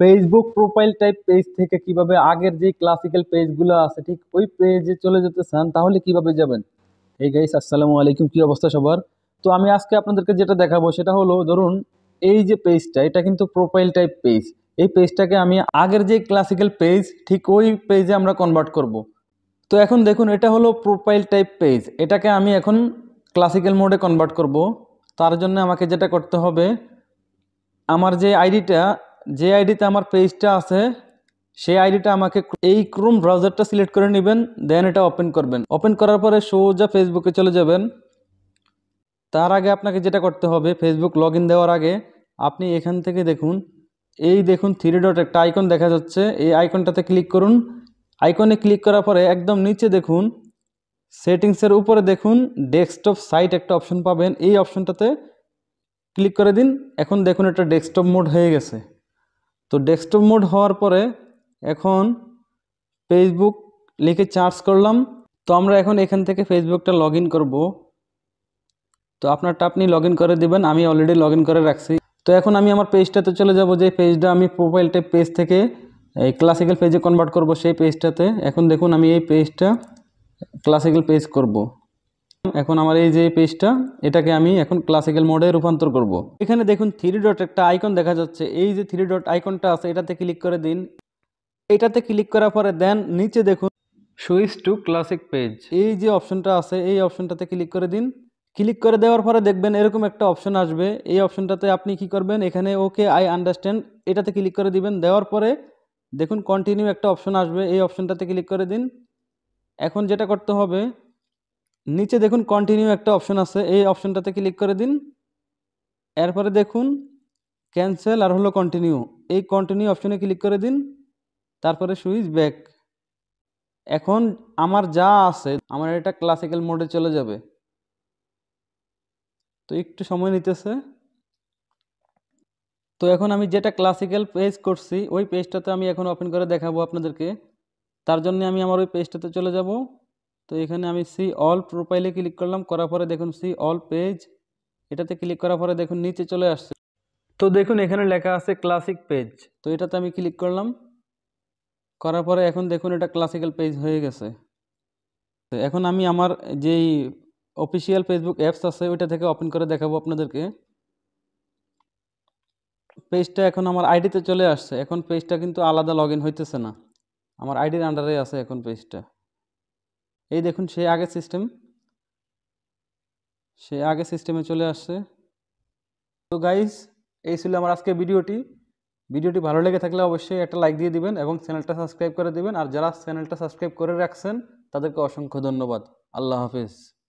Facebook profile type page থেকে কিভাবে আগের যে ক্লাসিক্যাল পেজগুলো আছে ঠিক ওই পেজে চলে যেতে চান তাহলে কিভাবে যাবেন এই গাইস আসসালামু আলাইকুম কী অবস্থা সবার তো আমি আজকে আপনাদেরকে যেটা দেখাবো সেটা হলো ধরুন এই যে পেজটা এটা কিন্তু প্রোফাইল টাইপ পেজ এই পেজটাকে আমি আগের যে ক্লাসিক্যাল পেজ ঠিক ওই পেজে আমরা কনভার্ট করব। তো এখন দেখুন এটা হলো প্রোফাইল টাইপ পেজ এটাকে আমি এখন ক্লাসিক্যাল মোডে কনভার্ট করব। তার জন্য আমাকে যেটা করতে হবে আমার যে আইডিটা যে আইডিতে আমার পেজটা আছে সেই আইডিটা আমাকে এই ক্রোম ব্রাউজারটা সিলেক্ট করে নেবেন দেন এটা ওপেন করবেন ওপেন করার পরে সোজা ফেসবুকে চলে যাবেন তার আগে আপনাকে যেটা করতে হবে ফেসবুক লগ দেওয়ার আগে আপনি এখান থেকে দেখুন এই দেখুন থ্রি ডট একটা আইকন দেখা যাচ্ছে এই আইকনটাতে ক্লিক করুন আইকনে ক্লিক করার পরে একদম নিচে দেখুন সেটিংসের উপরে দেখুন ডেস্কটপ সাইট একটা অপশন পাবেন এই অপশনটাতে ক্লিক করে দিন এখন দেখুন এটা ডেস্কটপ মোড হয়ে গেছে তো ডেস্কটপ মোড হওয়ার পরে এখন ফেসবুক লিখে চার্জ করলাম তো আমরা এখন এখান থেকে ফেসবুকটা লগ ইন করবো তো আপনারটা আপনি লগ করে দেবেন আমি অলরেডি লগ করে রাখছি তো এখন আমি আমার পেজটাতে চলে যাব যে পেজটা আমি প্রোফাইলটা পেজ থেকে এই ক্লাসিক্যাল পেজে কনভার্ট করব সেই পেজটাতে এখন দেখুন আমি এই পেজটা ক্লাসিক্যাল পেজ করব এখন আমার এই যে পেজটা এটাকে আমি এখন ক্লাসিক্যাল মোডে রূপান্তর করব। এখানে দেখুন থ্রি ডট একটা আইকন দেখা যাচ্ছে এই যে থ্রি ডট আইকনটা আছে এটাতে ক্লিক করে দিন এটাতে ক্লিক করার পরে দেন নিচে দেখুন সুইচ টু ক্লাসিক পেজ এই যে অপশনটা আছে এই অপশনটাতে ক্লিক করে দিন ক্লিক করে দেওয়ার পরে দেখবেন এরকম একটা অপশন আসবে এই অপশনটাতে আপনি কি করবেন এখানে ওকে আই আন্ডারস্ট্যান্ড এটাতে ক্লিক করে দিবেন দেওয়ার পরে দেখুন কন্টিনিউ একটা অপশন আসবে এই অপশনটাতে ক্লিক করে দিন এখন যেটা করতে হবে নিচে দেখুন কন্টিনিউ একটা অপশন আছে এই অপশনটাতে ক্লিক করে দিন এরপরে দেখুন ক্যান্সেল আর হলো কন্টিনিউ এই কন্টিনিউ অপশনে ক্লিক করে দিন তারপরে সুইচ ব্যাক এখন আমার যা আছে আমার এটা ক্লাসিক্যাল মোডে চলে যাবে তো একটু সময় নিতেছে তো এখন আমি যেটা ক্লাসিক্যাল পেজ করছি ওই পেজটাতে আমি এখন ওপেন করে দেখাবো আপনাদেরকে তার জন্য আমি আমার ওই পেজটাতে চলে যাব তো এখানে আমি সি অল প্রোফাইলে ক্লিক করলাম করার পরে দেখুন সি অল পেজ এটাতে ক্লিক করার পরে দেখুন নিচে চলে আসছে তো দেখুন এখানে লেখা আছে ক্লাসিক পেজ তো এটাতে আমি ক্লিক করলাম করার পরে এখন দেখুন এটা ক্লাসিক্যাল পেজ হয়ে গেছে তো এখন আমি আমার যেই অফিসিয়াল ফেসবুক অ্যাপস আছে ওইটা থেকে ওপেন করে দেখাবো আপনাদেরকে পেজটা এখন আমার আইডিতে চলে আসছে এখন পেজটা কিন্তু আলাদা লগ ইন হইতেছে না আমার আইডির আন্ডারে আছে এখন পেজটা এই দেখুন সে আগে সিস্টেম সে আগে সিস্টেমে চলে আসছে তো গাইজ এই ছিল আমার আজকে ভিডিওটি ভিডিওটি ভালো লেগে থাকলে অবশ্যই একটা লাইক দিয়ে দিবেন এবং চ্যানেলটা সাবস্ক্রাইব করে দিবেন আর যারা চ্যানেলটা সাবস্ক্রাইব করে রাখছেন তাদেরকে অসংখ্য ধন্যবাদ আল্লাহ হাফিজ